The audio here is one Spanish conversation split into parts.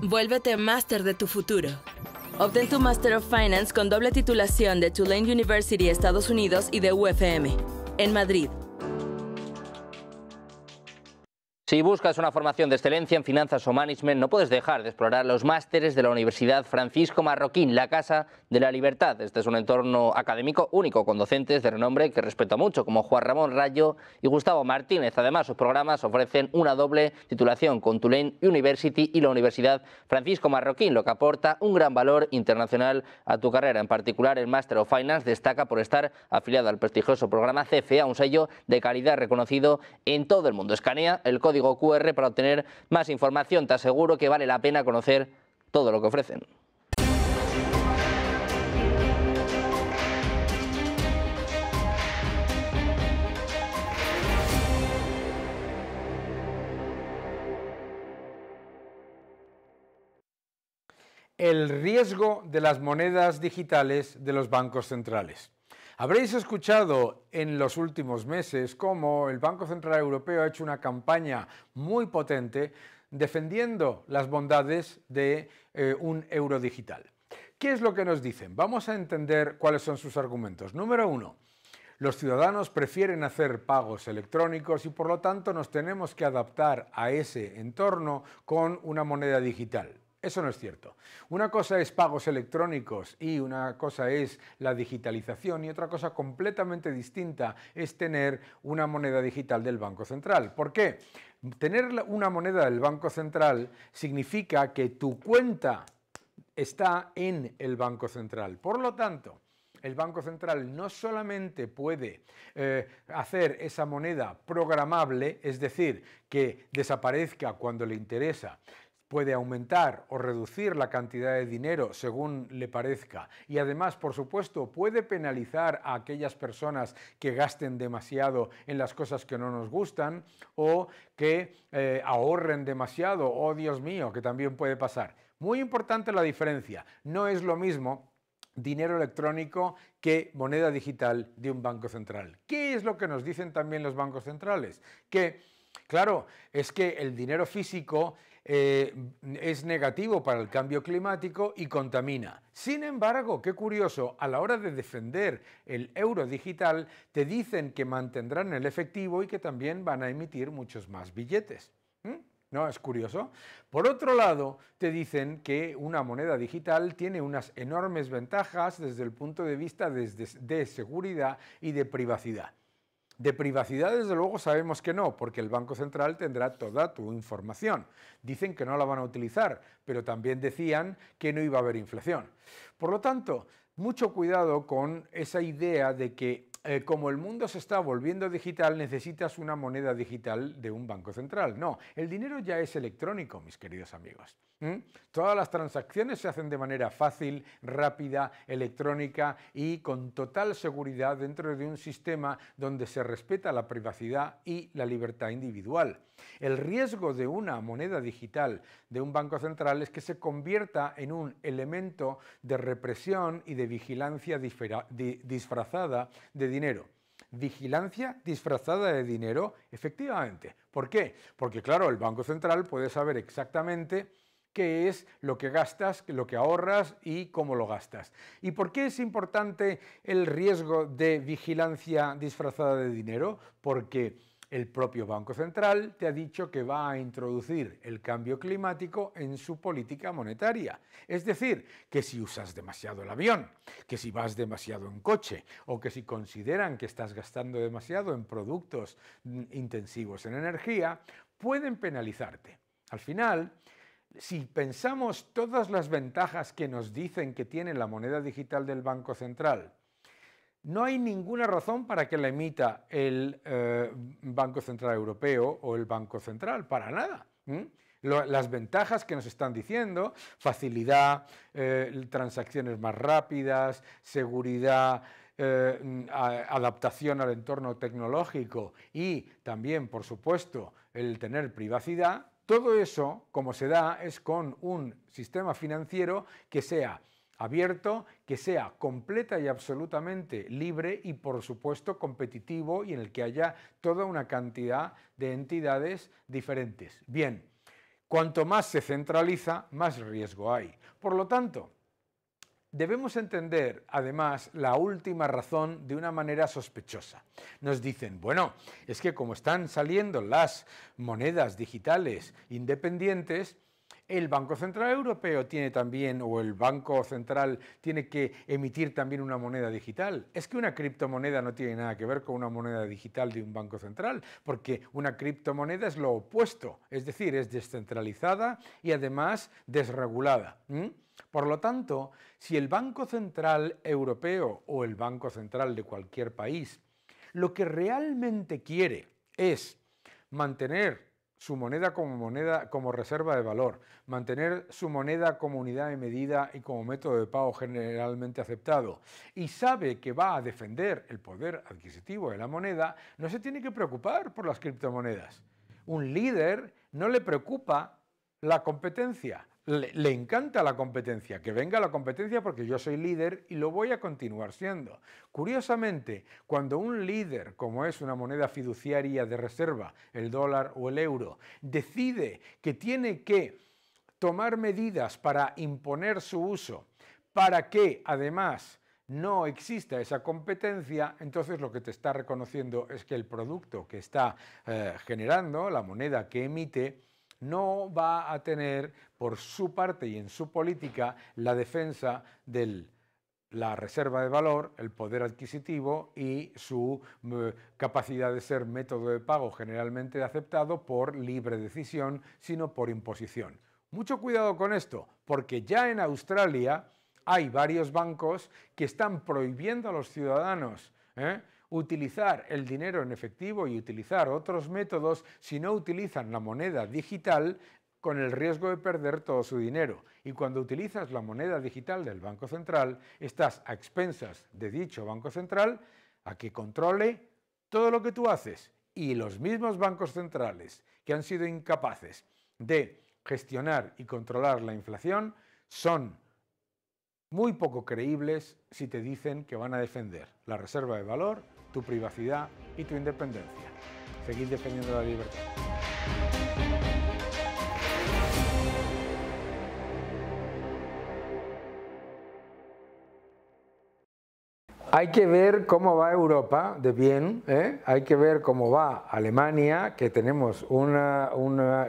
Vuélvete máster de tu futuro. Obtén tu Master of Finance con doble titulación de Tulane University, Estados Unidos y de UFM, en Madrid. Si buscas una formación de excelencia en finanzas o management, no puedes dejar de explorar los másteres de la Universidad Francisco Marroquín, la Casa de la Libertad. Este es un entorno académico único, con docentes de renombre que respeto mucho, como Juan Ramón Rayo y Gustavo Martínez. Además, sus programas ofrecen una doble titulación con Tulane University y la Universidad Francisco Marroquín, lo que aporta un gran valor internacional a tu carrera. En particular, el Master of Finance destaca por estar afiliado al prestigioso programa CFA, e, un sello de calidad reconocido en todo el mundo. Escanea el código QR para obtener más información. Te aseguro que vale la pena conocer todo lo que ofrecen. el riesgo de las monedas digitales de los bancos centrales. Habréis escuchado en los últimos meses cómo el Banco Central Europeo ha hecho una campaña muy potente defendiendo las bondades de eh, un euro digital. ¿Qué es lo que nos dicen? Vamos a entender cuáles son sus argumentos. Número uno, los ciudadanos prefieren hacer pagos electrónicos y por lo tanto nos tenemos que adaptar a ese entorno con una moneda digital. Eso no es cierto. Una cosa es pagos electrónicos y una cosa es la digitalización y otra cosa completamente distinta es tener una moneda digital del Banco Central. ¿Por qué? Tener una moneda del Banco Central significa que tu cuenta está en el Banco Central. Por lo tanto, el Banco Central no solamente puede eh, hacer esa moneda programable, es decir, que desaparezca cuando le interesa, puede aumentar o reducir la cantidad de dinero según le parezca y además, por supuesto, puede penalizar a aquellas personas que gasten demasiado en las cosas que no nos gustan o que eh, ahorren demasiado, oh Dios mío, que también puede pasar. Muy importante la diferencia, no es lo mismo dinero electrónico que moneda digital de un banco central. ¿Qué es lo que nos dicen también los bancos centrales? Que Claro, es que el dinero físico eh, es negativo para el cambio climático y contamina. Sin embargo, qué curioso, a la hora de defender el euro digital, te dicen que mantendrán el efectivo y que también van a emitir muchos más billetes. ¿Mm? ¿No? Es curioso. Por otro lado, te dicen que una moneda digital tiene unas enormes ventajas desde el punto de vista de seguridad y de privacidad. De privacidad, desde luego, sabemos que no, porque el Banco Central tendrá toda tu información. Dicen que no la van a utilizar, pero también decían que no iba a haber inflación. Por lo tanto, mucho cuidado con esa idea de que eh, como el mundo se está volviendo digital, necesitas una moneda digital de un banco central. No, el dinero ya es electrónico, mis queridos amigos. Todas las transacciones se hacen de manera fácil, rápida, electrónica y con total seguridad dentro de un sistema donde se respeta la privacidad y la libertad individual. El riesgo de una moneda digital de un banco central es que se convierta en un elemento de represión y de vigilancia disfrazada de dinero vigilancia disfrazada de dinero, efectivamente. ¿Por qué? Porque claro, el Banco Central puede saber exactamente qué es lo que gastas, lo que ahorras y cómo lo gastas. ¿Y por qué es importante el riesgo de vigilancia disfrazada de dinero? Porque el propio Banco Central te ha dicho que va a introducir el cambio climático en su política monetaria. Es decir, que si usas demasiado el avión, que si vas demasiado en coche o que si consideran que estás gastando demasiado en productos mm, intensivos en energía, pueden penalizarte. Al final, si pensamos todas las ventajas que nos dicen que tiene la moneda digital del Banco Central no hay ninguna razón para que la emita el eh, Banco Central Europeo o el Banco Central, para nada. las ventajas que nos están diciendo, facilidad, eh, transacciones más rápidas, seguridad, eh, adaptación al entorno tecnológico y también, por supuesto, el tener privacidad, todo eso, como se da, es con un sistema financiero que sea abierto, que sea completa y absolutamente libre y por supuesto competitivo y en el que haya toda una cantidad de entidades diferentes. Bien, cuanto más se centraliza, más riesgo hay. Por lo tanto, Debemos entender, además, la última razón de una manera sospechosa. Nos dicen, bueno, es que como están saliendo las monedas digitales independientes, el Banco Central Europeo tiene también, o el Banco Central tiene que emitir también una moneda digital. Es que una criptomoneda no tiene nada que ver con una moneda digital de un banco central, porque una criptomoneda es lo opuesto, es decir, es descentralizada y además desregulada. Por lo tanto, si el Banco Central Europeo o el Banco Central de cualquier país lo que realmente quiere es mantener su moneda como moneda como reserva de valor, mantener su moneda como unidad de medida y como método de pago generalmente aceptado, y sabe que va a defender el poder adquisitivo de la moneda, no se tiene que preocupar por las criptomonedas. Un líder no le preocupa la competencia, le, encanta la competencia, que venga la competencia porque yo soy líder y lo voy a continuar siendo. Curiosamente, cuando un líder, como es una moneda fiduciaria de reserva, el dólar o el euro, decide que tiene que tomar medidas para imponer su uso, para que además no exista esa competencia, entonces lo que te está reconociendo es que el producto que está eh, generando, la moneda que emite, no va a tener por su parte y en su política la defensa de la reserva de valor, el poder adquisitivo y su eh, capacidad de ser método de pago generalmente aceptado por libre decisión, sino por imposición. Mucho cuidado con esto, porque ya en Australia hay varios bancos que están prohibiendo a los ciudadanos ¿eh? utilizar el dinero en efectivo y utilizar otros métodos si no utilizan la moneda digital con el riesgo de perder todo su dinero. Y cuando utilizas la moneda digital del Banco Central, estás a expensas de dicho Banco Central a que controle todo lo que tú haces. Y los mismos bancos centrales que han sido incapaces de gestionar y controlar la inflación son muy poco creíbles si te dicen que van a defender la reserva de valor tu privacidad y tu independencia. Seguid defendiendo la libertad. Hay que ver cómo va Europa de bien, ¿eh? hay que ver cómo va Alemania, que tenemos una,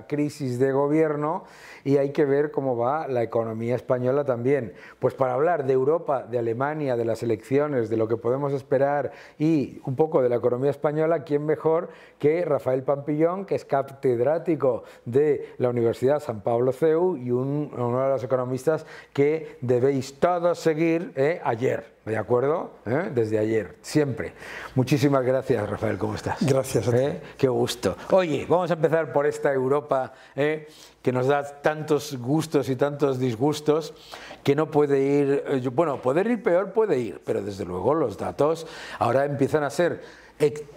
crisis de gobierno, y hay que ver cómo va la economía española también. Pues para hablar de Europa, de Alemania, de las elecciones, de lo que podemos esperar y un poco de la economía española, ¿quién mejor que Rafael Pampillón, que es catedrático de la Universidad San Pablo CEU y uno de los economistas que debéis todos seguir ¿eh? ayer? ¿De acuerdo? ¿Eh? Desde ayer, siempre. Muchísimas gracias, Rafael, ¿cómo estás? Gracias a ¿Eh? Qué gusto. Oye, vamos a empezar por esta Europa ¿eh? que nos da tantos gustos y tantos disgustos que no puede ir, bueno, poder ir peor puede ir, pero desde luego los datos ahora empiezan a ser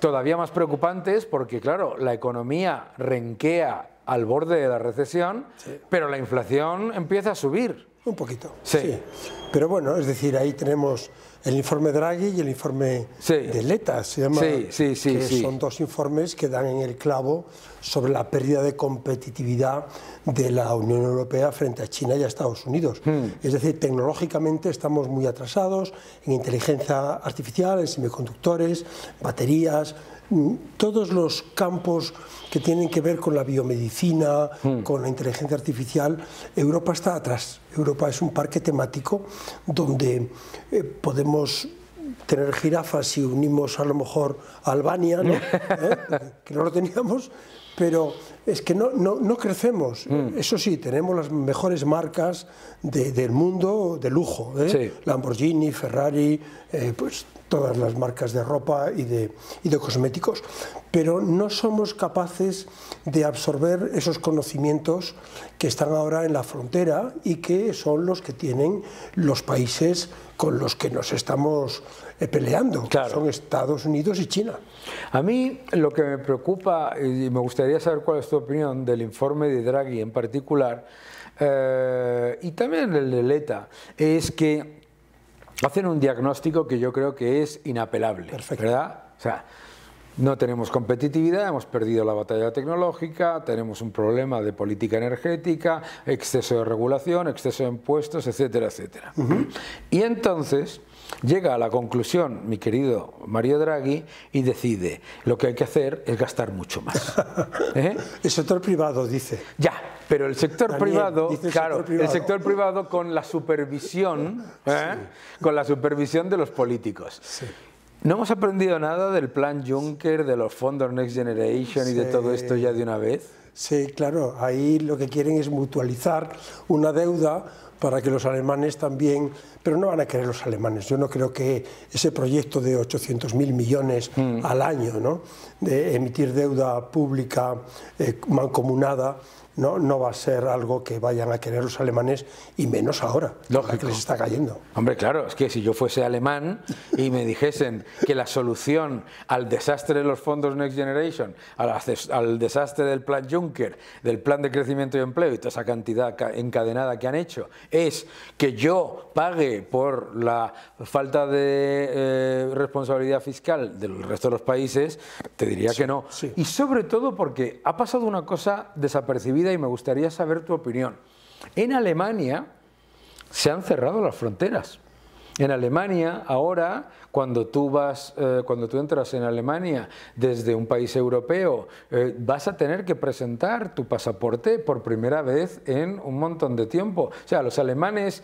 todavía más preocupantes porque, claro, la economía renquea al borde de la recesión, pero la inflación empieza a subir. Un poquito, sí. Pero bueno, es decir, ahí tenemos el informe Draghi y el informe de Leta, se llama, que son dos informes que dan en el clavo sobre la pérdida de competitividad de la Unión Europea frente a China y a Estados Unidos. Hmm. Es decir, tecnológicamente estamos muy atrasados en inteligencia artificial, en semiconductores, baterías, todos los campos que tienen que ver con la biomedicina, hmm. con la inteligencia artificial, Europa está atrás. Europa es un parque temático donde eh, podemos tener jirafas si unimos a lo mejor a Albania, eh, que no lo teníamos, pero es que no, no, crecemos. Hmm. Eso sí, tenemos las mejores marcas del mundo de lujo. ¿eh? Lamborghini, Ferrari, pues todas las marcas de ropa y de, de cosméticos, pero no somos capaces de absorber esos conocimientos que están ahora en la frontera y que son los que tienen los países con los que nos estamos eh, peleando, claro. son Estados Unidos y China. A mí lo que me preocupa, y me gustaría saber cuál es tu opinión del informe de Draghi en particular, eh, y también el de Leta, es que hacen un diagnóstico que yo creo que es inapelable, Perfecto. ¿verdad? O sea, no tenemos competitividad, hemos perdido la batalla tecnológica, tenemos un problema de política energética, exceso de regulación, exceso de impuestos, etcétera, etcétera. Y entonces llega a la conclusión, mi querido Mario Draghi, y decide, lo que hay que hacer es gastar mucho más. ¿Eh? El sector privado, dice. Ya, pero el sector privado, claro, el sector privado con la supervisión, ¿eh? con la supervisión de los políticos. No hemos aprendido nada del plan Juncker, de los fondos Next Generation y de todo esto ya de una vez. Sí, claro, ahí lo que quieren es mutualizar una deuda para que los alemanes también, pero no van a querer los alemanes, yo no creo que ese proyecto de 800.000 millones mm. al año, ¿no? de emitir deuda pública eh, mancomunada, no, no va a ser algo que vayan a querer los alemanes y menos ahora, que les está cayendo. Hombre, claro, es que si yo fuese alemán y me dijesen que la solución al desastre de los fondos Next Generation, al, desastre del plan Juncker, del plan de crecimiento y empleo y toda esa cantidad encadenada que han hecho, es que yo pague por la falta de eh, responsabilidad fiscal del resto de los países, te diría que no. Y sobre todo porque ha pasado una cosa desapercibida y me gustaría saber tu opinión. En Alemania se han cerrado las fronteras. En Alemania, ahora, cuando tú, vas, eh, cuando tú entras en Alemania desde un país europeo, eh, vas a tener que presentar tu pasaporte por primera vez en un montón de tiempo. O sea, los alemanes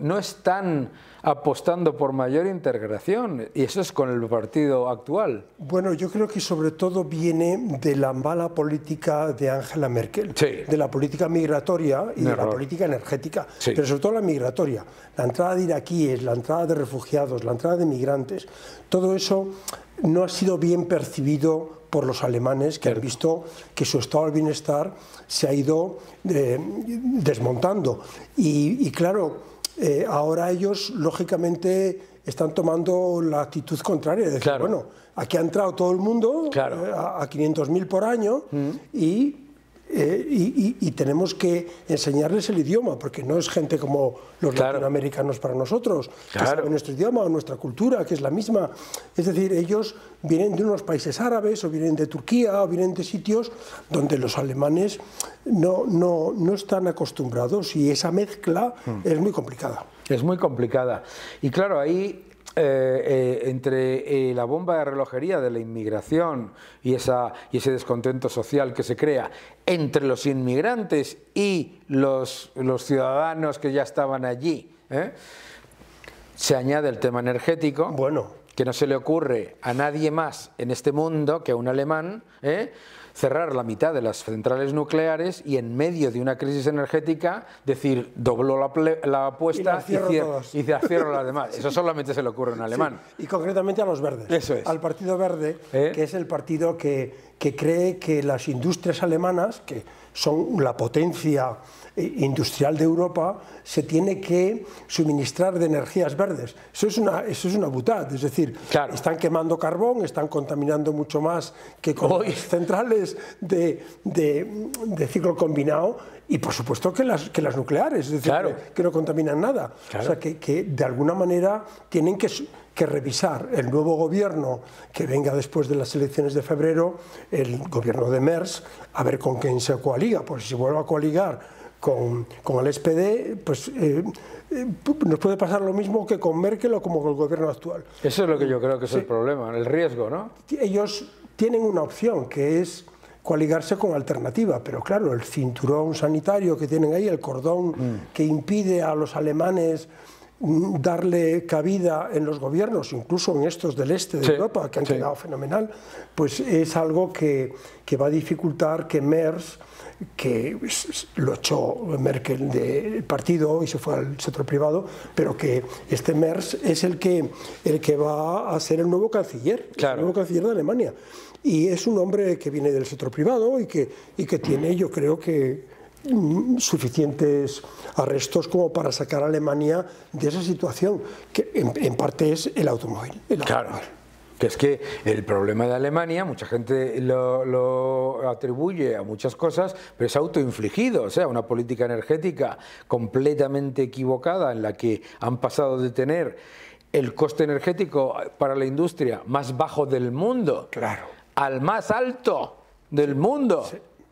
no están apostando por mayor integración, y eso es con el partido actual. Bueno, yo creo que sobre todo viene de la mala política de Angela Merkel, de la política migratoria y de la política energética, pero sobre todo la migratoria, la entrada de iraquíes, la entrada de refugiados, la entrada de migrantes, todo eso no ha sido bien percibido por los alemanes que han visto que su estado de bienestar se ha ido eh, desmontando. y claro, eh, ahora ellos, lógicamente, están tomando la actitud contraria. decir, bueno, aquí ha entrado todo el mundo eh, a, 500.000 por año mm. y eh, y, tenemos que enseñarles el idioma, porque no es gente como los latinoamericanos para nosotros, claro. que nuestro idioma, o nuestra cultura, que es la misma. Es decir, ellos vienen de unos países árabes, o vienen de Turquía, o vienen de sitios donde los alemanes no, no, no están acostumbrados y esa mezcla hmm. es muy complicada. Es muy complicada. Y claro, ahí eh, eh, entre eh, la bomba de relojería de la inmigración y, esa, y ese descontento social que se crea entre los inmigrantes y los, los ciudadanos que ya estaban allí, se añade el tema energético. Bueno. Que no se le ocurre a nadie más en este mundo que a un alemán cerrar la mitad de las centrales nucleares y en medio de una crisis energética decir dobló la, apuesta y, las cierro, las demás. Eso solamente se le ocurre en alemán. Y concretamente a los verdes. Eso Al Partido Verde, ¿Eh? que es el partido que, que cree que las industrias alemanas, que son la potencia eh, industrial de Europa se tiene que suministrar de energías verdes. Eso es una, eso es una butad, es decir, están quemando carbón, están contaminando mucho más que con centrales de, ciclo combinado y por supuesto que las, que las nucleares, es decir, que, no contaminan nada. O sea, que, de alguna manera tienen que revisar el nuevo gobierno que venga después de las elecciones de febrero, el gobierno de Mers, a ver con quién se coaliga, porque si vuelve a coaligar con, el SPD, pues eh, eh, nos puede pasar lo mismo que con Merkel o como con el gobierno actual. Eso es lo que yo creo que es el problema, el riesgo, ¿no? Ellos tienen una opción que es coaligarse con alternativa, pero claro, el cinturón sanitario que tienen ahí, el cordón mm. que impide a los alemanes Mm, darle cabida en los gobiernos, incluso en estos del este de Europa, que han quedado fenomenal, pues es algo que, que, va a dificultar que Merz, que lo echó Merkel del partido y se fue al sector privado, pero que este Merz es el que, el que va a ser el nuevo canciller, el nuevo canciller de Alemania. Y es un hombre que viene del sector privado y que, y que tiene, yo creo que, suficientes arrestos como para sacar a Alemania de esa situación, que en, parte es el automóvil. claro. que es que el problema de Alemania, mucha gente lo, atribuye a muchas cosas, pero es autoinfligido, o sea, una política energética completamente equivocada en la que han pasado de tener el coste energético para la industria más bajo del mundo claro. al más alto del mundo.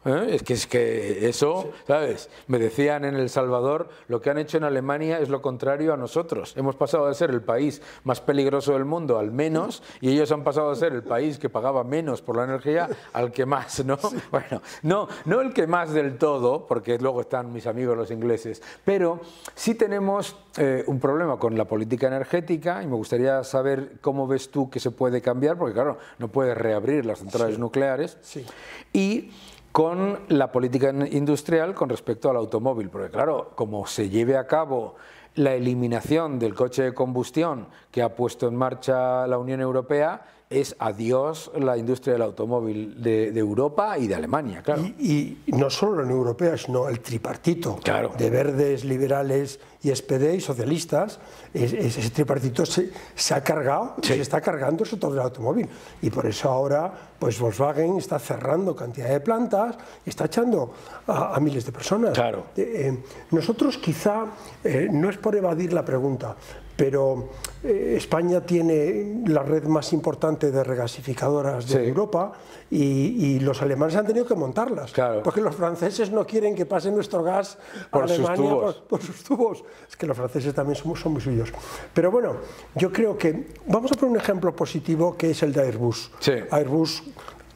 ¿Eh? Es, que, es que eso, ¿sabes? Me decían en El Salvador, lo que han hecho en Alemania es lo contrario a nosotros. Hemos pasado de ser el país más peligroso del mundo al menos, y ellos han pasado de ser el país que pagaba menos por la energía al que más, ¿no? Bueno, no, no el que más del todo, porque luego están mis amigos los ingleses, pero sí tenemos eh, un problema con la política energética y me gustaría saber cómo ves tú que se puede cambiar, porque claro, no puedes reabrir las centrales nucleares. Sí. Y con la política industrial con respecto al automóvil, porque claro, como se lleve a cabo la eliminación del coche de combustión que ha puesto en marcha la Unión Europea, es adiós la industria del automóvil de, Europa y de Alemania, claro. Y, no solo la Unión Europea, sino el tripartito claro. de verdes, liberales y SPD y socialistas, ese tripartito se, ha cargado, se está cargando sobre todo el automóvil. Y por eso ahora pues Volkswagen está cerrando cantidad de plantas, está echando a, miles de personas. Claro. Eh, eh, nosotros quizá, eh, no es por evadir la pregunta, pero eh, España tiene la red más importante de regasificadoras de Europa y, los alemanes han tenido que montarlas, porque los franceses no quieren que pase nuestro gas por Alemania sus Por, sus tubos. Es que los franceses también son, muy suyos. Pero bueno, yo creo que vamos a poner un ejemplo positivo que es el de Airbus. Sí. Airbus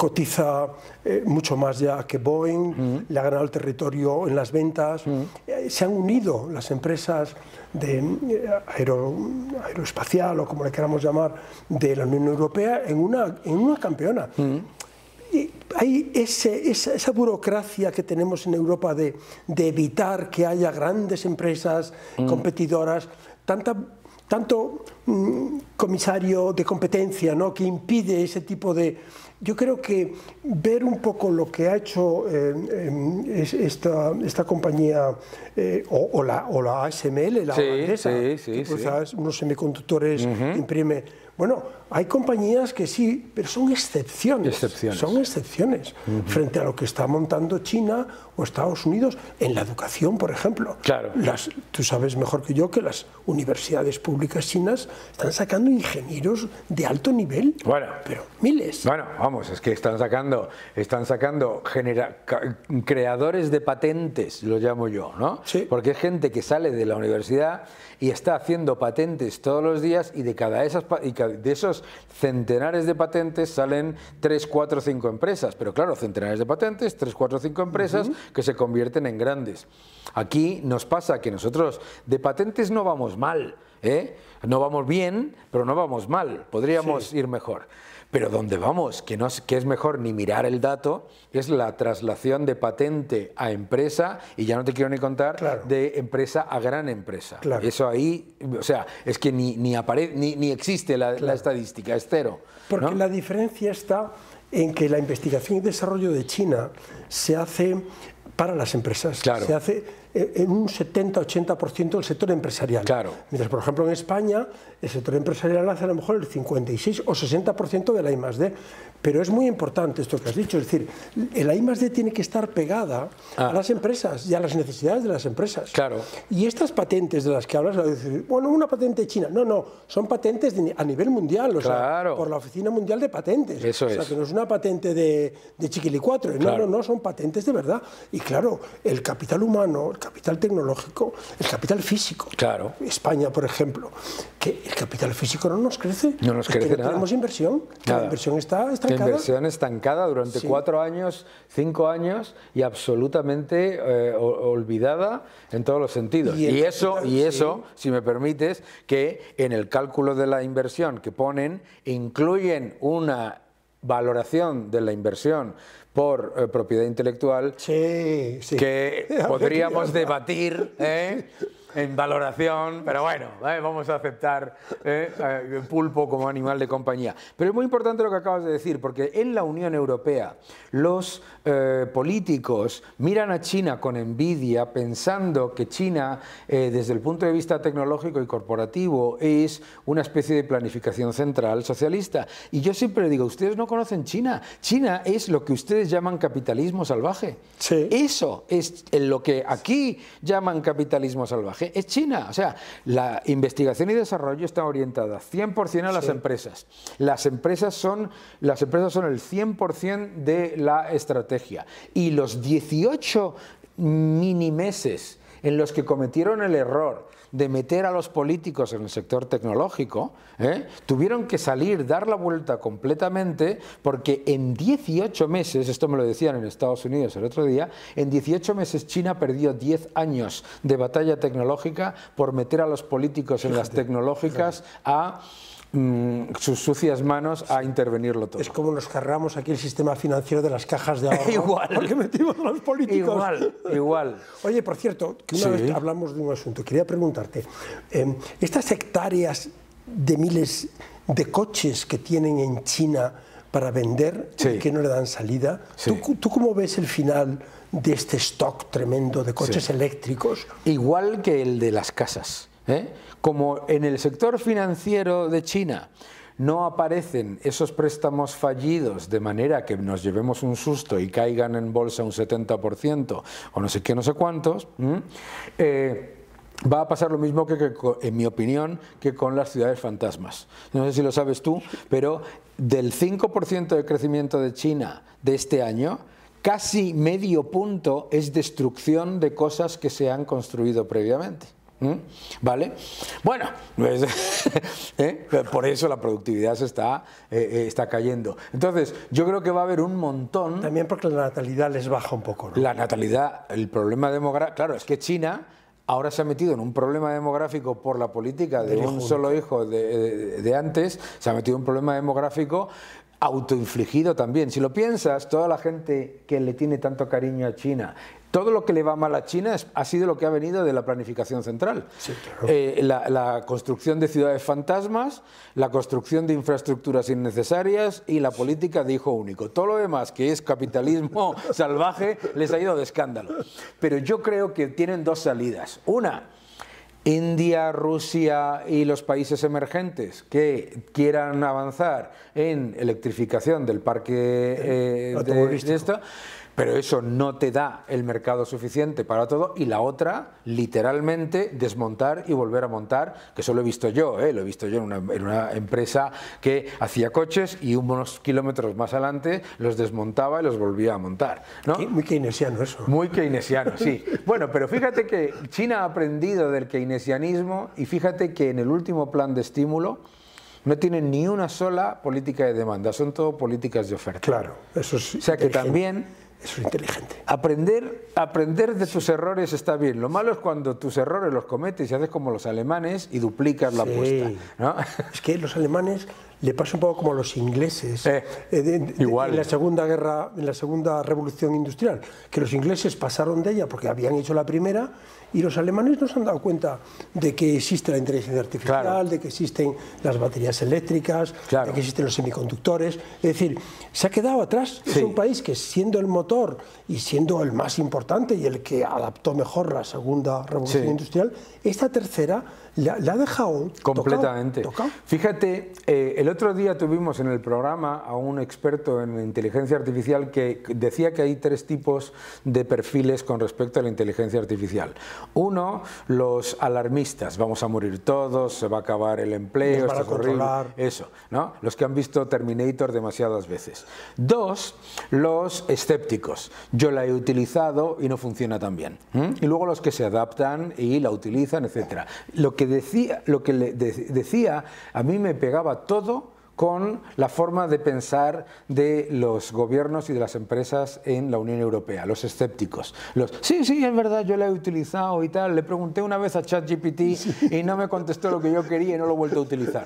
cotiza eh, mucho más ya que Boeing, mm. le ha ganado el territorio en las ventas, mm. eh, se han unido las empresas de eh, aero, aeroespacial o como le queramos llamar de la Unión Europea en una, en una campeona. Mm. y hay ese, esa, esa, burocracia que tenemos en Europa de, de evitar que haya grandes empresas competidoras, tanta tanto mm, comisario de competencia, que impide ese tipo de... Yo creo que ver un poco lo que ha hecho eh, em, esta, esta, compañía eh, o, la, o, ASML, la pues unos semiconductores, imprime bueno, hay compañías que sí, pero son excepciones. excepciones. Son excepciones frente a lo que está montando China o Estados Unidos en la educación, por ejemplo. Claro. tú sabes mejor que yo que las universidades públicas chinas están sacando ingenieros de alto nivel. Bueno, pero miles. Bueno, vamos, es que están sacando, están sacando creadores de patentes, lo llamo yo, ¿no? Sí. Porque es gente que sale de la universidad y está haciendo patentes todos los días y de cada esas y cada de esos centenares de patentes salen 3, 4, 5 empresas, pero claro, centenares de patentes, 3, 4, 5 empresas que se convierten en grandes. Aquí nos pasa que nosotros de patentes no vamos mal, ¿eh? no vamos bien, pero no vamos mal, podríamos ir mejor. Pero donde vamos, que, no, que es mejor ni mirar el dato, es la traslación de patente a empresa, y ya no te quiero ni contar, de empresa a gran empresa. Eso ahí, o sea, es que ni, ni, aparece, ni, existe la, estadística, es cero. Porque la diferencia está en que la investigación y desarrollo de China se hace para las empresas. Se hace eh, en un 70-80% del sector empresarial. Mientras, por ejemplo, en España el sector empresarial hace a lo mejor el 56 o 60% de la I Pero es muy importante esto que has dicho, es decir, el I tiene que estar pegada a ah. las empresas y a las necesidades de las empresas. Claro. Y estas patentes de las que hablas, bueno, una patente china, no, no, son patentes a nivel mundial, o sea, por la Oficina Mundial de Patentes. Eso o sea, que no es una patente de, de 4 no, no, no, son patentes de verdad. Y claro, el capital humano, el capital tecnológico, el capital físico. Claro. España, por ejemplo, que el capital físico no nos crece. No nos crece nada. tenemos inversión. La inversión está estancada. La inversión estancada durante cuatro años, cinco años y absolutamente eh, olvidada en todos los sentidos. Y, eso, y eso si me permites, que en el cálculo de la inversión que ponen incluyen una valoración de la inversión por eh, propiedad intelectual que podríamos debatir. ¿eh? en valoración, pero bueno, eh, vamos a aceptar eh, eh, el pulpo como animal de compañía. Pero es muy importante lo que acabas de decir, porque en la Unión Europea los eh, políticos miran a China con envidia pensando que China, eh, desde el punto de vista tecnológico y corporativo, es una especie de planificación central socialista. Y yo siempre digo, ustedes no conocen China. China es lo que ustedes llaman capitalismo salvaje. Eso es lo que aquí llaman capitalismo salvaje. Es China. O sea, la investigación y desarrollo está orientada 100% a las empresas. Las empresas son, las empresas son el 100% de la estrategia y los 18 mini meses en los que cometieron el error de meter a los políticos en el sector tecnológico, ¿eh? tuvieron que salir, dar la vuelta completamente, porque en 18 meses, esto me lo decían en Estados Unidos el otro día, en 18 meses China perdió 10 años de batalla tecnológica por meter a los políticos en las tecnológicas a Mm, sus sucias manos a intervenirlo todo. Es como nos cargamos aquí el sistema financiero de las cajas de ahorro. igual. Porque metimos los políticos. Igual, igual. Oye, por cierto, una vez hablamos de un asunto, quería preguntarte, em, estas hectáreas de miles de coches que tienen en China para vender, y que no le dan salida, ¿tú, ¿tú cómo ves el final de este stock tremendo de coches eléctricos? Igual que el de las casas. ¿Eh? como en el sector financiero de China no aparecen esos préstamos fallidos de manera que nos llevemos un susto y caigan en bolsa un 70% o no sé qué, no sé cuántos, eh, va a pasar lo mismo que, que, en mi opinión, que con las ciudades fantasmas. No sé si lo sabes tú, pero del 5% de crecimiento de China de este año, casi medio punto es destrucción de cosas que se han construido previamente. ¿Mm? ¿Vale? Bueno, pues, ¿eh? por eso la productividad se está, eh, eh, está cayendo. Entonces, yo creo que va a haber un montón... También porque la natalidad les baja un poco. ¿no? La natalidad, el problema demográfico... Claro, es que China ahora se ha metido en un problema demográfico por la política de un solo hijo de, antes, se ha metido en un problema demográfico autoinfligido también. Si lo piensas, toda la gente que le tiene tanto cariño a China todo lo que le va mal a China es, ha sido lo que ha venido de la planificación central. Eh, la, construcción de ciudades fantasmas, la construcción de infraestructuras innecesarias y la política de hijo único. Todo lo demás, que es capitalismo salvaje, les ha ido de escándalo. Pero yo creo que tienen dos salidas. Una, India, Rusia y los países emergentes que quieran avanzar en electrificación del parque eh, de, de pero eso no te da el mercado suficiente para todo y la otra, literalmente, desmontar y volver a montar, que eso lo he visto yo, ¿eh? lo he visto yo en una, empresa que hacía coches y unos kilómetros más adelante los desmontaba y los volvía a montar. Muy keynesiano eso. Muy keynesiano, sí. bueno, pero fíjate que China ha aprendido del keynesianismo y fíjate que en el último plan de estímulo, no tiene ni una sola política de demanda, son todo políticas de oferta. Claro, eso sí. O sea que también eso es inteligente. Aprender, aprender de tus errores está bien. Lo malo es cuando tus errores los cometes y haces como los alemanes y duplicas la apuesta. Es que los alemanes le pasa un poco como los ingleses eh, en la segunda guerra, en la segunda revolución industrial, que los ingleses pasaron de ella porque habían hecho la primera y los alemanes no se han dado cuenta de que existe la inteligencia artificial, de que existen las baterías eléctricas, de que existen los semiconductores. Es decir, se ha quedado atrás. Es un país que siendo el motor y siendo el más importante y el que adaptó mejor la segunda revolución industrial, esta tercera la ha dejado completamente. Fíjate, eh, el otro día tuvimos en el programa a un experto en inteligencia artificial que decía que hay tres tipos de perfiles con respecto a la inteligencia artificial. Uno, los alarmistas, vamos a morir todos, se va a acabar el empleo, es eso, ¿no? Los que han visto Terminator demasiadas veces. Dos, los escépticos. Yo la he utilizado y no funciona tan bien. Y luego los que se adaptan y la utilizan, etcétera. Lo que decía, lo que decía a mí me pegaba todo con la forma de pensar de los gobiernos y de las empresas en la Unión Europea, los escépticos. Los, sí, sí, es verdad, yo la he utilizado y tal. Le pregunté una vez a ChatGPT y no me contestó lo que yo quería y no lo he vuelto a utilizar.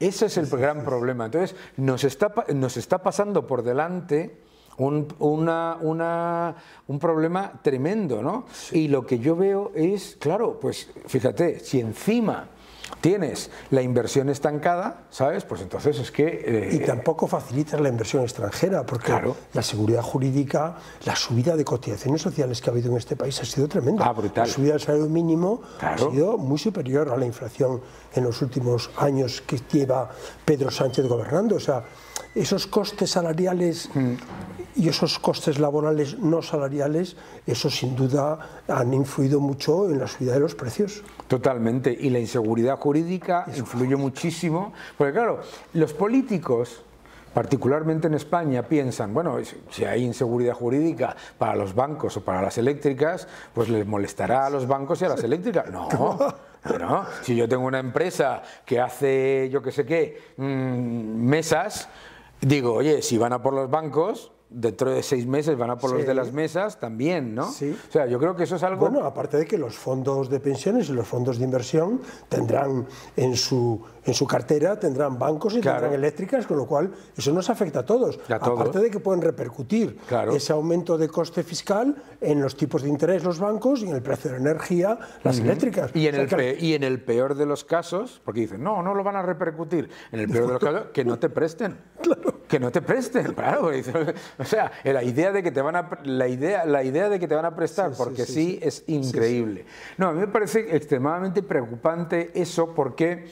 Ese es el gran problema. Entonces, nos está, nos está pasando por delante un, una, una, un problema tremendo, ¿no? Y lo que yo veo es, claro, pues fíjate, si encima tienes la inversión estancada, ¿sabes? Pues entonces es que... Eh, y tampoco facilitas la inversión extranjera, porque claro. la seguridad jurídica, la subida de cotizaciones sociales que ha habido en este país ha sido tremenda. Ah, La subida del salario mínimo ha sido muy superior a la inflación en los últimos años que lleva Pedro Sánchez gobernando. O sea, esos costes salariales mm. y esos costes laborales no salariales, eso sin duda han influido mucho en la subida de los precios. Totalmente, y la inseguridad jurídica influye muchísimo, porque claro, los políticos particularmente en España, piensan, bueno, si hay inseguridad jurídica para los bancos o para las eléctricas, pues les molestará a los bancos y a las eléctricas. No, Si yo tengo una empresa que hace, yo qué sé qué, mm, mesas, digo, oye, si van a por los bancos, dentro de seis meses van a por los de las mesas también, ¿no? Sí. O sea, yo creo que eso es algo... Bueno, aparte de que los fondos de pensiones y los fondos de inversión tendrán en su en su cartera tendrán bancos y tendrán eléctricas, con lo cual eso nos afecta a todos. Aparte de que pueden repercutir ese aumento de coste fiscal en los tipos de interés los bancos y en el precio de la energía las eléctricas. Y en, el peor de los casos, porque dicen, no, no lo van a repercutir, en el peor de los casos, que no te presten. Que no te presten, claro. O sea, la idea de que te van a, la idea, la idea de que te van a prestar, porque sí, es increíble. No, a mí me parece extremadamente preocupante eso porque...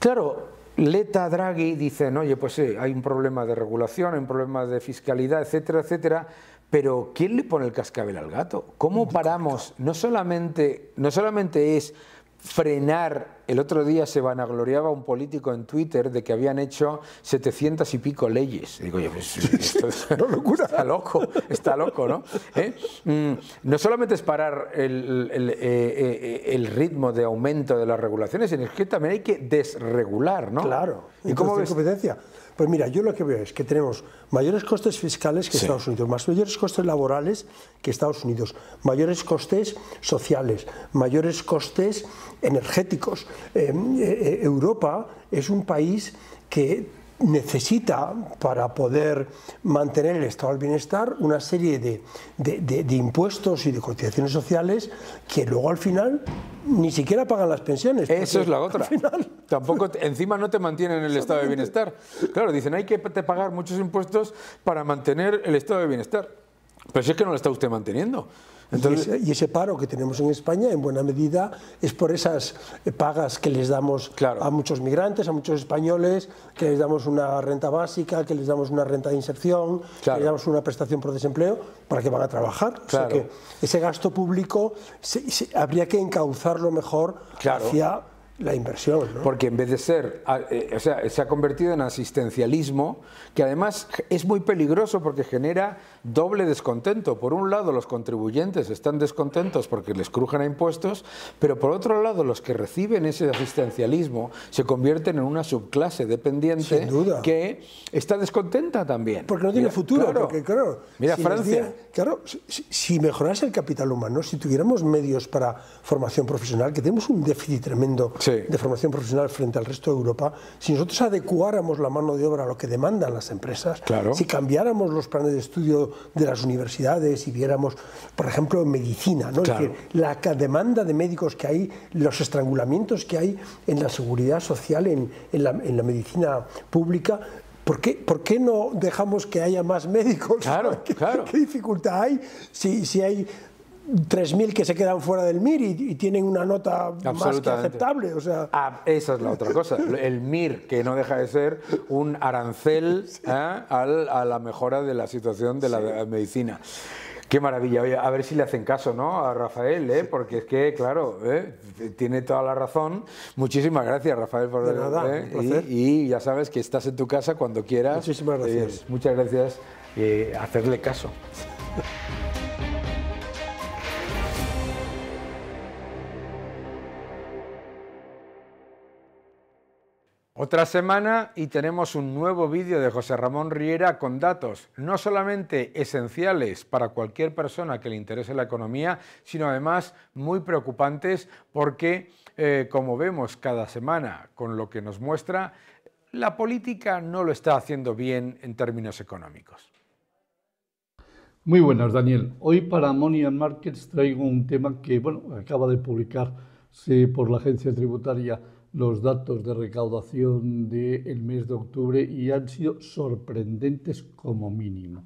Claro, Leta Draghi dice, oye, pues sí, hay un problema de regulación, hay un problema de fiscalidad, etcétera, etcétera, pero ¿quién le pone el cascabel al gato? ¿Cómo paramos? No solamente, no solamente es frenar. El otro día se vanagloriaba un político en Twitter de que habían hecho 700 y pico leyes. digo, pues, esto es Está loco, está loco, ¿no? ¿Eh? Mm, no solamente es parar eh, eh, el, ritmo de aumento de las regulaciones, sino que también hay que desregular, ¿no? Claro. ¿Y cómo ves? competencia? Pues mira, yo lo que veo es que tenemos mayores costes fiscales que Estados Unidos, más mayores costes laborales que Estados Unidos, mayores costes sociales, mayores costes energéticos. Em, eh, eh, Europa es un país que necesita para poder mantener el estado del bienestar una serie de, impuestos y de cotizaciones sociales que luego al final ni siquiera pagan las pensiones. Eso es la otra. Tampoco, encima no te mantienen el estado de bienestar. Claro, dicen hay que pagar muchos impuestos para mantener el estado de bienestar. Pero si es que no lo está usted manteniendo y, ese, paro que tenemos en España, en buena medida, es por esas eh, pagas que les damos a muchos migrantes, a muchos españoles, que les damos una renta básica, que les damos una renta de inserción, que les damos una prestación por desempleo, para que van a trabajar. que ese gasto público habría que encauzarlo mejor hacia la inversión. Porque en vez de ser, eh, o sea, se ha convertido en asistencialismo, que además es muy peligroso porque genera doble descontento. Por un lado, los contribuyentes están descontentos porque les crujan a impuestos, pero por otro lado, los que reciben ese asistencialismo se convierten en una subclase dependiente que está descontenta también. Porque no tiene futuro, mira Francia. claro, si, mejorase el capital humano, si tuviéramos medios para formación profesional, que tenemos un déficit tremendo de formación profesional frente al resto de Europa, si nosotros adecuáramos la mano de obra a lo que demandan las empresas, si cambiáramos los planes de estudio de las universidades y viéramos, por ejemplo, en medicina, ¿no? la demanda de médicos que hay, los estrangulamientos que hay en la seguridad social, en, la, medicina pública, ¿Por qué, no dejamos que haya más médicos? Claro, ¿Qué, claro. ¿Qué dificultad hay si, si hay 3.000 que se quedan fuera del MIR y, tienen una nota más que aceptable. O sea... Ah, esa es la otra cosa. El MIR, que no deja de ser un arancel ¿eh? a la mejora de la situación de la medicina. Qué maravilla, a ver si le hacen caso, ¿no? A Rafael, ¿eh? Porque es que, claro, ¿eh? tiene toda la razón. Muchísimas gracias, Rafael, por y, y, ya sabes que estás en tu casa cuando quieras. Muchísimas gracias. muchas gracias. hacerle caso. Otra semana y tenemos un nuevo vídeo de José Ramón Riera con datos no solamente esenciales para cualquier persona que le interese la economía, sino además muy preocupantes porque, eh, como vemos cada semana con lo que nos muestra, la política no lo está haciendo bien en términos económicos. Muy buenas, Daniel. Hoy para Money and Markets traigo un tema que bueno, acaba de publicarse por la agencia tributaria los datos de recaudación del mes de octubre y han sido sorprendentes como mínimo.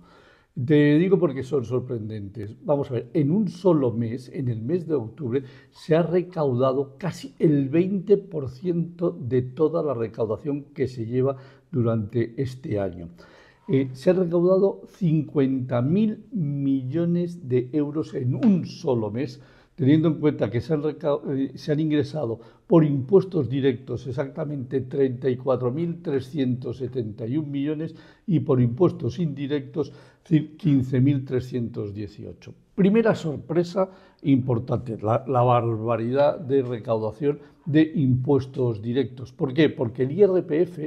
Te digo porque son sorprendentes. Vamos a ver, en un solo mes, en el mes de octubre, se ha recaudado casi el 20% de toda la recaudación que se lleva durante este año. Eh, se ha recaudado 50.000 millones de euros en un solo mes, teniendo en cuenta que se han eh, ingresado por impuestos directos exactamente 34.371 millones y por impuestos indirectos 15.318. Primera sorpresa importante, la, barbaridad de recaudación de impuestos directos. ¿Por qué? Porque el IRPF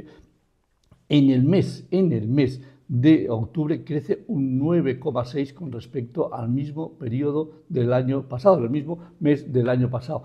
en el mes, en el mes de octubre crece un 9,6 con respecto al mismo periodo del año pasado, el mismo mes del año pasado.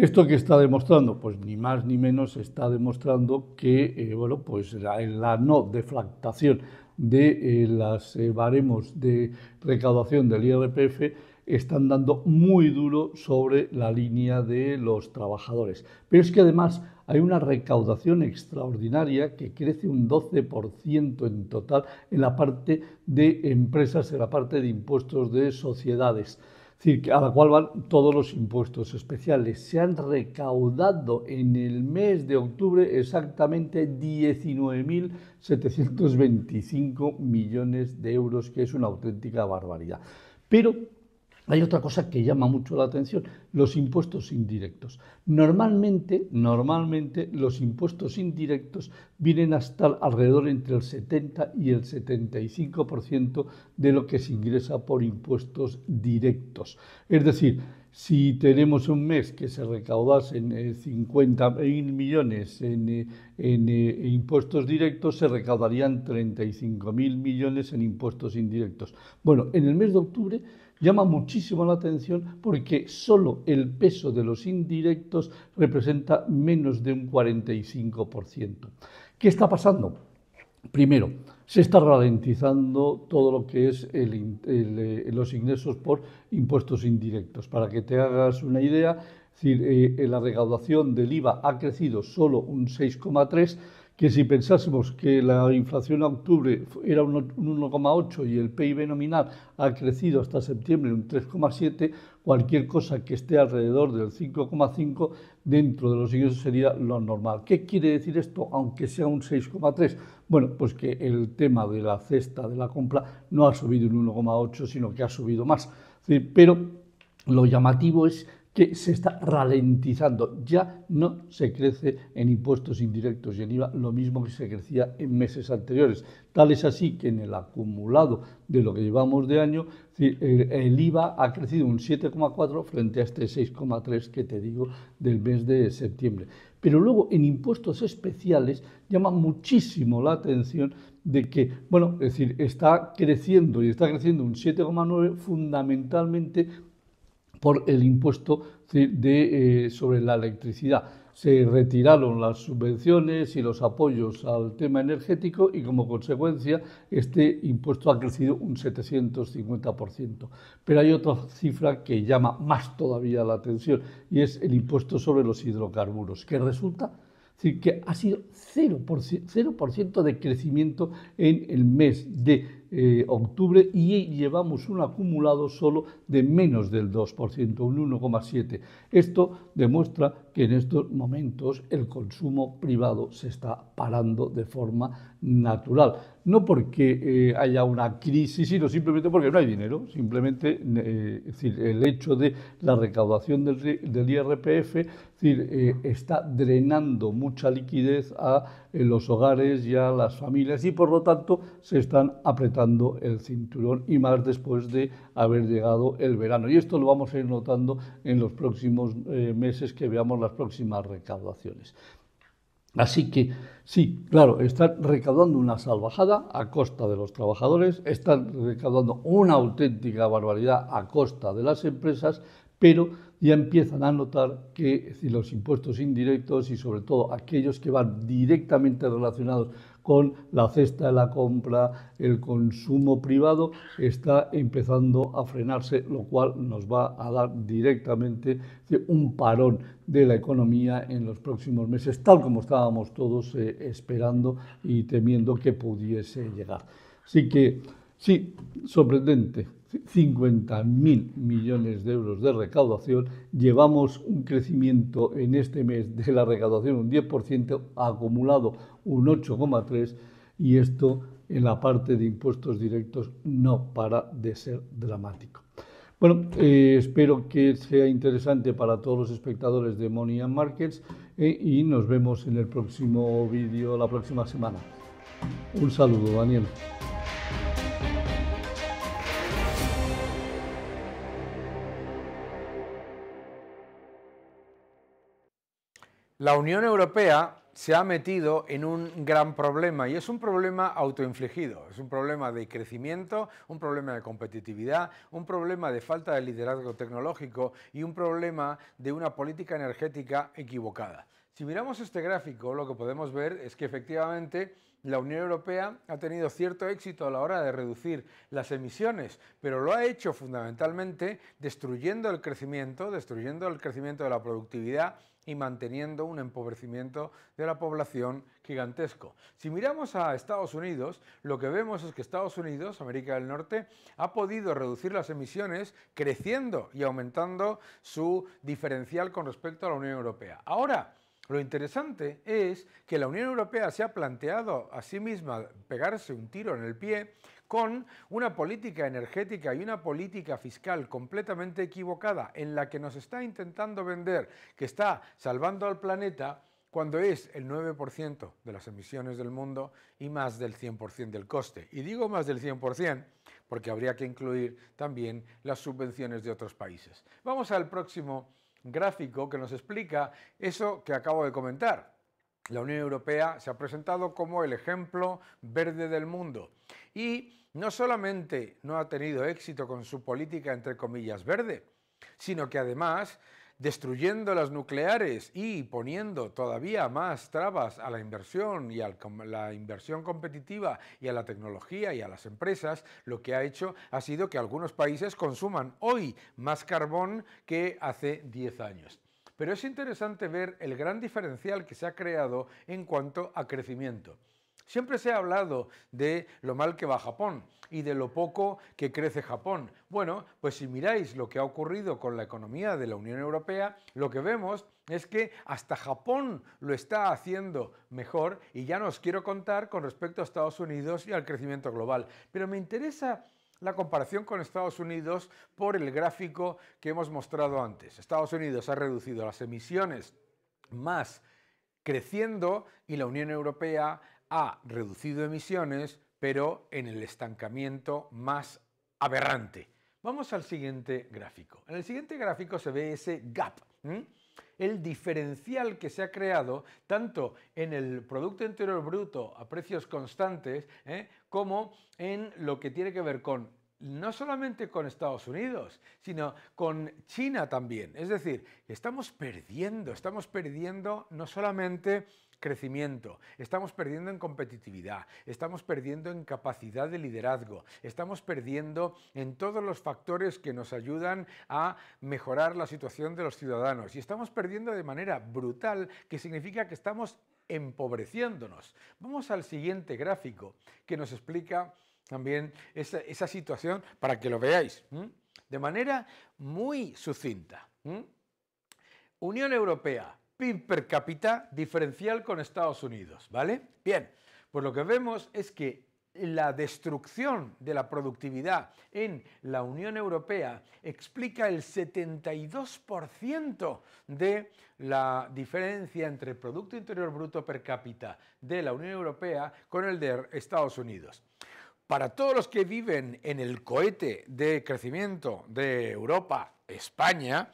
¿Esto qué está demostrando? Pues ni más ni menos está demostrando que eh, bueno, pues la, no deflactación de eh, las eh, baremos de recaudación del IRPF están dando muy duro sobre la línea de los trabajadores. Pero es que además hay una recaudación extraordinaria que crece un 12% en total en la parte de empresas, en la parte de impuestos de sociedades decir, a la cual van todos los impuestos especiales. Se han recaudado en el mes de octubre exactamente 19.725 millones de euros, que es una auténtica barbaridad. Pero hay otra cosa que llama mucho la atención, los impuestos indirectos. Normalmente, normalmente los impuestos indirectos vienen a estar alrededor entre el 70 y el 75% de lo que se ingresa por impuestos directos. Es decir, si tenemos un mes que se recaudasen 50 eh, 50.000 millones en, eh, eh, impuestos directos, se recaudarían mil millones en impuestos indirectos. Bueno, en el mes de octubre Llama muchísimo la atención porque solo el peso de los indirectos representa menos de un 45%. ¿Qué está pasando? Primero, se está ralentizando todo lo que es eh, los ingresos por impuestos indirectos. Para que te hagas una idea, es eh, eh, la recaudación del IVA ha crecido solo un 6,3% que si pensásemos que la inflación a octubre era un 1,8 y el PIB nominal ha crecido hasta septiembre un 3,7, cualquier cosa que esté alrededor del 5,5 dentro de los ingresos sería lo normal. ¿Qué quiere decir esto, aunque sea un 6,3? Bueno, pues que el tema de la cesta de la compra no ha subido un 1,8, sino que ha subido más. Pero lo llamativo es que se está ralentizando. Ya no se crece en impuestos indirectos y en IVA lo mismo que se crecía en meses anteriores. Tal es así que en el acumulado de lo que llevamos de año, el IVA ha crecido un 7,4 frente a este 6,3 que te digo del mes de septiembre. Pero luego en impuestos especiales llama muchísimo la atención de que, bueno, es decir, está creciendo y está creciendo un 7,9 fundamentalmente por el impuesto eh, sobre la electricidad. Se retiraron las subvenciones y los apoyos al tema energético y como consecuencia este impuesto ha crecido un 750%. Pero hay otra cifra que llama más todavía la atención y es el impuesto sobre los hidrocarburos, que resulta que ha sido 0 de crecimiento en el mes de eh, octubre y llevamos un acumulado solo de menos del 2%, un 1,7%. Esto demuestra que en estos momentos el consumo privado se está parando de forma natural. No porque eh, haya una crisis, sino simplemente porque no hay dinero. Simplemente eh, el hecho de la recaudación del, IRPF está drenando mucha liquidez a los hogares y a las familias y por lo tanto se están apretando el cinturón y más después de haber llegado el verano. Y esto lo vamos a ir notando en los próximos eh, meses que veamos las próximas recaudaciones. Así que sí, claro, están recaudando una salvajada a costa de los trabajadores, están recaudando una auténtica barbaridad a costa de las empresas, pero ya empiezan a notar que si los impuestos indirectos y sobre todo aquellos que van directamente relacionados con la cesta de la compra, el consumo privado está empezando a frenarse, lo cual nos va a dar directamente un parón de la economía en los próximos meses, tal como estábamos todos eh, esperando y temiendo que pudiese llegar. Así que, sí, sorprendente, 50.000 millones de euros de recaudación, llevamos un crecimiento en este mes de la recaudación un 10%, acumulado un 8,3% y esto en la parte de impuestos directos no para de ser dramático. Bueno, eh, espero que sea interesante para todos los espectadores de Money and Markets eh, y nos vemos en el próximo vídeo la próxima semana. Un saludo, Daniel. La Unión Europea se ha metido en un gran problema y es un problema autoinfligido, es un problema de crecimiento, un problema de competitividad, un problema de falta de liderazgo tecnológico y un problema de una política energética equivocada. Si miramos este gráfico, lo que podemos ver es que efectivamente la Unión Europea ha tenido cierto éxito a la hora de reducir las emisiones, pero lo ha hecho fundamentalmente destruyendo el crecimiento, destruyendo el crecimiento de la productividad y manteniendo un empobrecimiento de la población gigantesco. Si miramos a Estados Unidos, lo que vemos es que Estados Unidos, América del Norte, ha podido reducir las emisiones creciendo y aumentando su diferencial con respecto a la Unión Europea. Ahora, lo interesante es que la Unión Europea se ha planteado a sí misma pegarse un tiro en el pie con una política energética y una política fiscal completamente equivocada en la que nos está intentando vender que está salvando al planeta cuando es el 9% de las emisiones del mundo y más del 100% del coste. Y digo más del 100% porque habría que incluir también las subvenciones de otros países. Vamos al próximo gráfico que nos explica eso que acabo de comentar la Unión Europea se ha presentado como el ejemplo verde del mundo. Y no solamente no ha tenido éxito con su política, entre comillas, verde, sino que además, destruyendo las nucleares y poniendo todavía más trabas a la inversión y a la inversión competitiva y a la tecnología y a las empresas, lo que ha hecho ha sido que algunos países consuman hoy más carbón que hace 10 años pero es interesante ver el gran diferencial que se ha creado en cuanto a crecimiento. Siempre se ha hablado de lo mal que va Japón y de lo poco que crece Japón. Bueno, pues si miráis lo que ha ocurrido con la economía de la Unión Europea, lo que vemos es que hasta Japón lo está haciendo mejor y ya nos quiero contar con respecto a Estados Unidos y al crecimiento global. Pero me interesa la comparación con Estados Unidos por el gráfico que hemos mostrado antes. Estados Unidos ha reducido las emisiones más creciendo y la Unión Europea ha reducido emisiones pero en el estancamiento más aberrante. Vamos al siguiente gráfico. En el siguiente gráfico se ve ese gap el diferencial que se ha creado tanto en el Producto Interior Bruto a precios constantes ¿eh? como en lo que tiene que ver con no solamente con Estados Unidos, sino con China también. Es decir, estamos perdiendo, estamos perdiendo no solamente crecimiento, estamos perdiendo en competitividad, estamos perdiendo en capacidad de liderazgo, estamos perdiendo en todos los factores que nos ayudan a mejorar la situación de los ciudadanos y estamos perdiendo de manera brutal, que significa que estamos empobreciéndonos. Vamos al siguiente gráfico que nos explica también esa, situación para que lo veáis de manera muy sucinta. Unión Europea, PIB per cápita diferencial con Estados Unidos, ¿vale? Bien, pues lo que vemos es que la destrucción de la productividad en la Unión Europea explica el 72% de la diferencia entre el Producto Interior Bruto per cápita de la Unión Europea con el de Estados Unidos. Para todos los que viven en el cohete de crecimiento de Europa, España,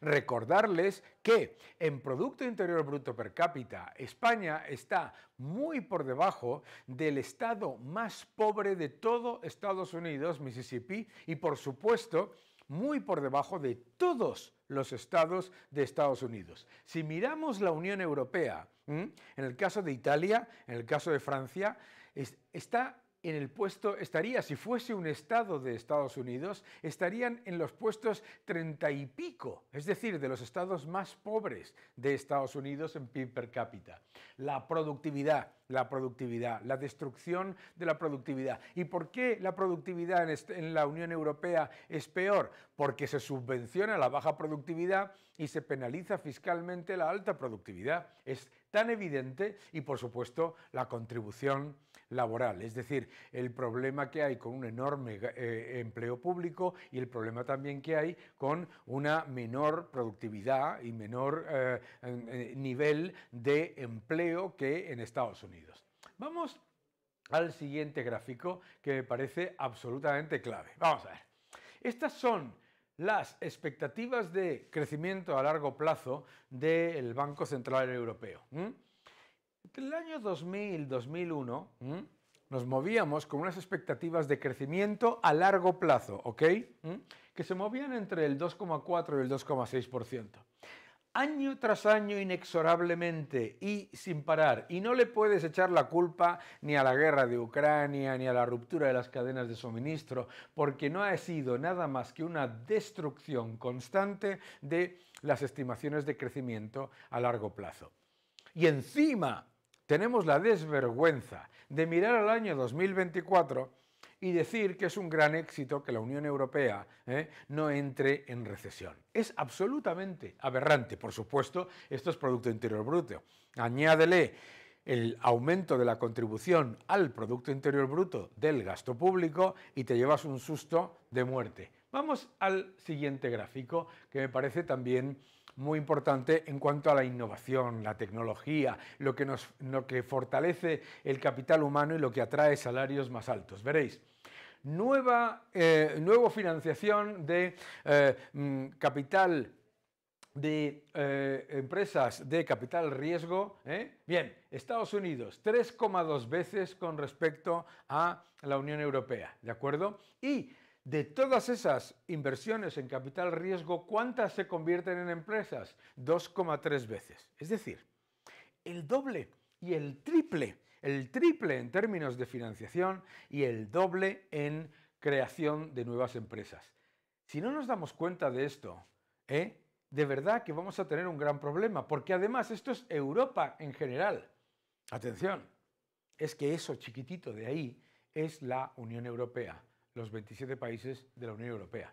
recordarles que en Producto Interior Bruto per cápita, España está muy por debajo del estado más pobre de todo Estados Unidos, Mississippi, y por supuesto, muy por debajo de todos los estados de Estados Unidos. Si miramos la Unión Europea, en el caso de Italia, en el caso de Francia, está en el puesto estaría, si fuese un estado de Estados Unidos, estarían en los puestos treinta y pico, es decir, de los estados más pobres de Estados Unidos en PIB per cápita. La productividad, la productividad, la destrucción de la productividad. ¿Y por qué la productividad este, en, la Unión Europea es peor? Porque se subvenciona la baja productividad y se penaliza fiscalmente la alta productividad. Es tan evidente y por supuesto la contribución laboral, es decir, el problema que hay con un enorme eh, empleo público y el problema también que hay con una menor productividad y menor eh, eh, nivel de empleo que en Estados Unidos. Vamos al siguiente gráfico que me parece absolutamente clave. Vamos a ver. Estas son las expectativas de crecimiento a largo plazo del Banco Central Europeo. En el año 2000-2001 nos movíamos con unas expectativas de crecimiento a largo plazo, ¿ok? Que se movían entre el 2,4 y el 2,6% año tras año inexorablemente y sin parar. Y no le puedes echar la culpa ni a la guerra de Ucrania, ni a la ruptura de las cadenas de suministro, porque no ha sido nada más que una destrucción constante de las estimaciones de crecimiento a largo plazo. Y encima tenemos la desvergüenza de mirar al año 2024 y decir que es un gran éxito que la Unión Europea ¿eh? no entre en recesión. Es absolutamente aberrante, por supuesto, esto es Producto Interior Bruto. Añádele el aumento de la contribución al Producto Interior Bruto del gasto público y te llevas un susto de muerte. Vamos al siguiente gráfico que me parece también muy importante en cuanto a la innovación, la tecnología, lo que, nos, que fortalece el capital humano y lo que atrae salarios más altos. Veréis. Nueva eh, nuevo financiación de eh, mm, capital de eh, empresas de capital riesgo, bien, Estados Unidos 3,2 veces con respecto a la Unión Europea, ¿de acuerdo? Y de todas esas inversiones en capital riesgo, ¿cuántas se convierten en empresas? 2,3 veces. Es decir, el doble y el triple, el triple en términos de financiación y el doble en creación de nuevas empresas. Si no nos damos cuenta de esto, ¿eh? de verdad que vamos a tener un gran problema, porque además esto es Europa en general. Atención, es que eso chiquitito de ahí es la Unión Europea los 27 países de la Unión Europea.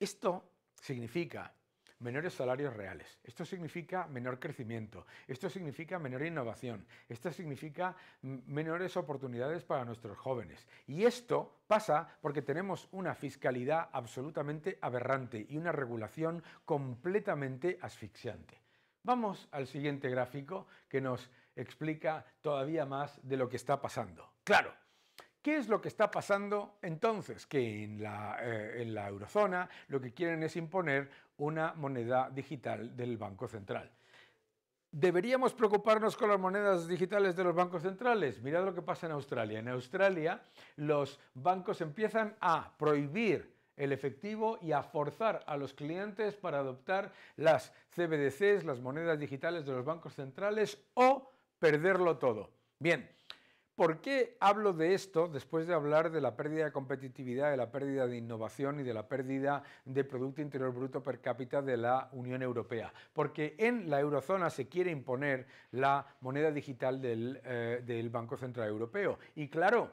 Esto significa menores salarios reales, esto significa menor crecimiento, esto significa menor innovación, esto significa menores oportunidades para nuestros jóvenes. Y esto pasa porque tenemos una fiscalidad absolutamente aberrante y una regulación completamente asfixiante. Vamos al siguiente gráfico que nos explica todavía más de lo que está pasando. Claro, ¿Qué es lo que está pasando entonces? Que eh, en la, eurozona lo que quieren es imponer una moneda digital del Banco Central. ¿Deberíamos preocuparnos con las monedas digitales de los bancos centrales? Mirad lo que pasa en Australia. En Australia los bancos empiezan a prohibir el efectivo y a forzar a los clientes para adoptar las CBDCs, las monedas digitales de los bancos centrales o perderlo todo. Bien, ¿Por qué hablo de esto después de hablar de la pérdida de competitividad, de la pérdida de innovación y de la pérdida de Producto Interior Bruto per cápita de la Unión Europea? Porque en la eurozona se quiere imponer la moneda digital del, eh, Banco Central Europeo. Y claro,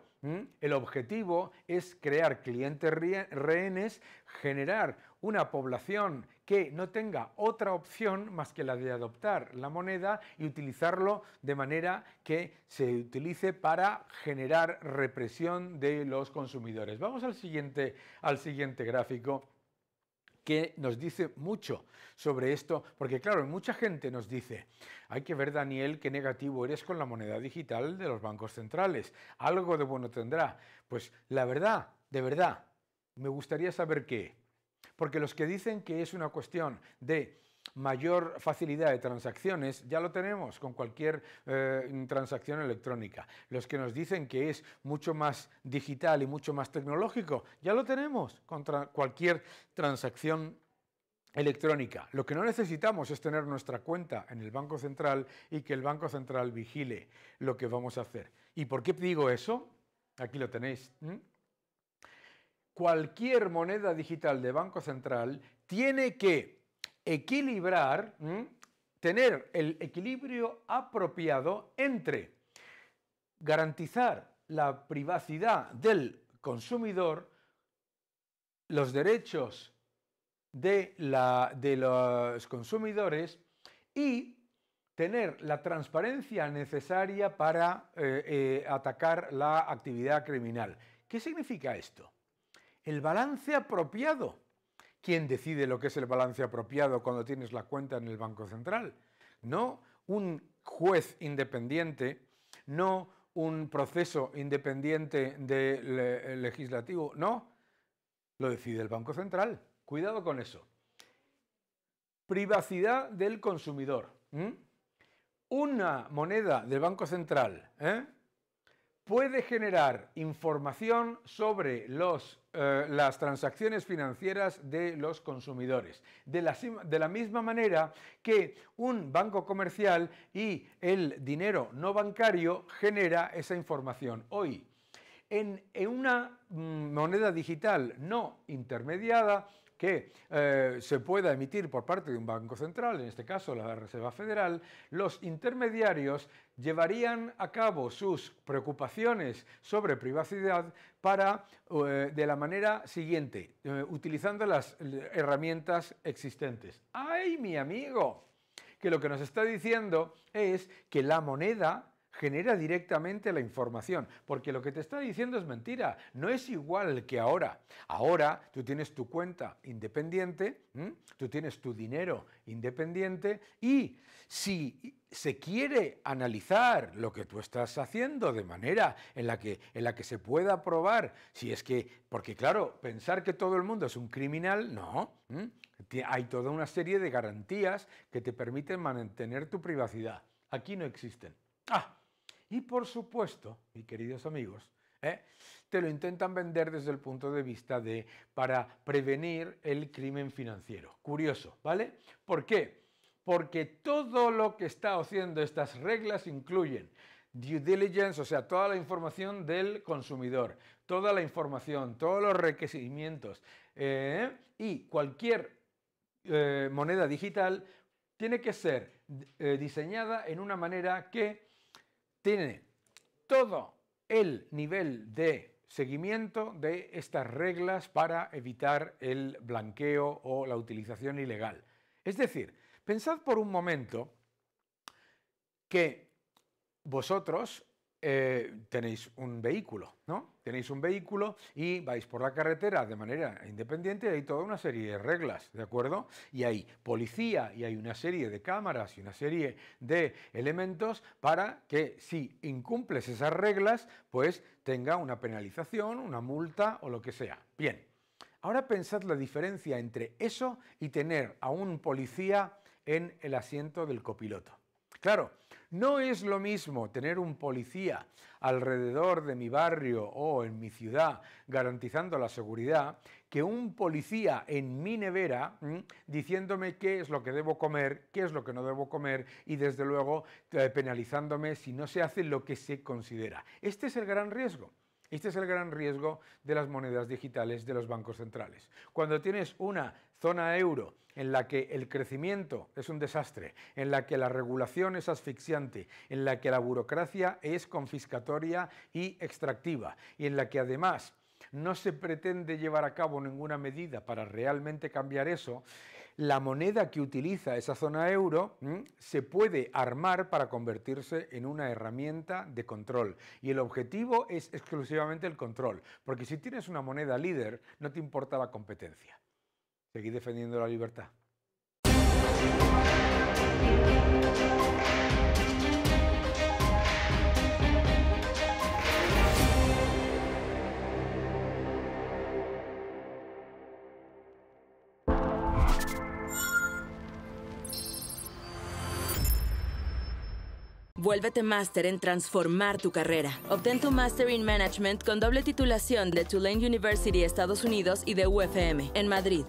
el objetivo es crear clientes rehenes, generar una población que no tenga otra opción más que la de adoptar la moneda y utilizarlo de manera que se utilice para generar represión de los consumidores. Vamos al siguiente, al siguiente gráfico que nos dice mucho sobre esto, porque claro, mucha gente nos dice, hay que ver Daniel qué negativo eres con la moneda digital de los bancos centrales, algo de bueno tendrá. Pues la verdad, de verdad, me gustaría saber qué. Porque los que dicen que es una cuestión de mayor facilidad de transacciones, ya lo tenemos con cualquier eh, transacción electrónica. Los que nos dicen que es mucho más digital y mucho más tecnológico, ya lo tenemos con cualquier transacción electrónica. Lo que no necesitamos es tener nuestra cuenta en el Banco Central y que el Banco Central vigile lo que vamos a hacer. ¿Y por qué digo eso? Aquí lo tenéis cualquier moneda digital de Banco Central tiene que equilibrar, tener el equilibrio apropiado entre garantizar la privacidad del consumidor, los derechos de, los consumidores y tener la transparencia necesaria para eh, eh, atacar la actividad criminal. ¿Qué significa esto? El balance apropiado. ¿Quién decide lo que es el balance apropiado cuando tienes la cuenta en el Banco Central? No un juez independiente, no un proceso independiente del eh, legislativo, no, lo decide el Banco Central. Cuidado con eso. Privacidad del consumidor. Una moneda del Banco Central ¿eh? puede generar información sobre los eh, las transacciones financieras de los consumidores. De la, misma manera que un banco comercial y el dinero no bancario genera esa información. Hoy, en, una mm, moneda digital no intermediada, que eh, se pueda emitir por parte de un banco central, en este caso la Reserva Federal, los intermediarios llevarían a cabo sus preocupaciones sobre privacidad para, eh, de la manera siguiente, eh, utilizando las herramientas existentes. ¡Ay, mi amigo! Que lo que nos está diciendo es que la moneda genera directamente la información, porque lo que te está diciendo es mentira, no es igual que ahora. Ahora tú tienes tu cuenta independiente, tú tienes tu dinero independiente y si se quiere analizar lo que tú estás haciendo de manera en la que, en la que se pueda probar, si es que, porque claro, pensar que todo el mundo es un criminal, no. Hay toda una serie de garantías que te permiten mantener tu privacidad. Aquí no existen. Ah, y por supuesto, mis queridos amigos, ¿eh? te lo intentan vender desde el punto de vista de para prevenir el crimen financiero. Curioso, ¿vale? ¿Por qué? Porque todo lo que está haciendo estas reglas incluyen due diligence, o sea, toda la información del consumidor, toda la información, todos los requerimientos ¿eh? y cualquier eh, moneda digital tiene que ser diseñada en una manera que tiene todo el nivel de seguimiento de estas reglas para evitar el blanqueo o la utilización ilegal. Es decir, pensad por un momento que vosotros eh, tenéis un vehículo, ¿no? tenéis un vehículo y vais por la carretera de manera independiente y hay toda una serie de reglas, ¿de acuerdo? Y hay policía y hay una serie de cámaras y una serie de elementos para que si incumples esas reglas, pues tenga una penalización, una multa o lo que sea. Bien, ahora pensad la diferencia entre eso y tener a un policía en el asiento del copiloto. Claro, no es lo mismo tener un policía alrededor de mi barrio o en mi ciudad garantizando la seguridad que un policía en mi nevera diciéndome qué es lo que debo comer, qué es lo que no debo comer y desde luego eh, penalizándome si no se hace lo que se considera. Este es el gran riesgo. Este es el gran riesgo de las monedas digitales de los bancos centrales. Cuando tienes una zona euro en la que el crecimiento es un desastre, en la que la regulación es asfixiante, en la que la burocracia es confiscatoria y extractiva, y en la que además no se pretende llevar a cabo ninguna medida para realmente cambiar eso, la moneda que utiliza esa zona euro se puede armar para convertirse en una herramienta de control. Y el objetivo es exclusivamente el control, porque si tienes una moneda líder, no te importa la competencia. Seguir defendiendo la libertad. Vuélvete máster en transformar tu carrera. Obtén tu Master in Management con doble titulación de Tulane University, Estados Unidos y de UFM, en Madrid.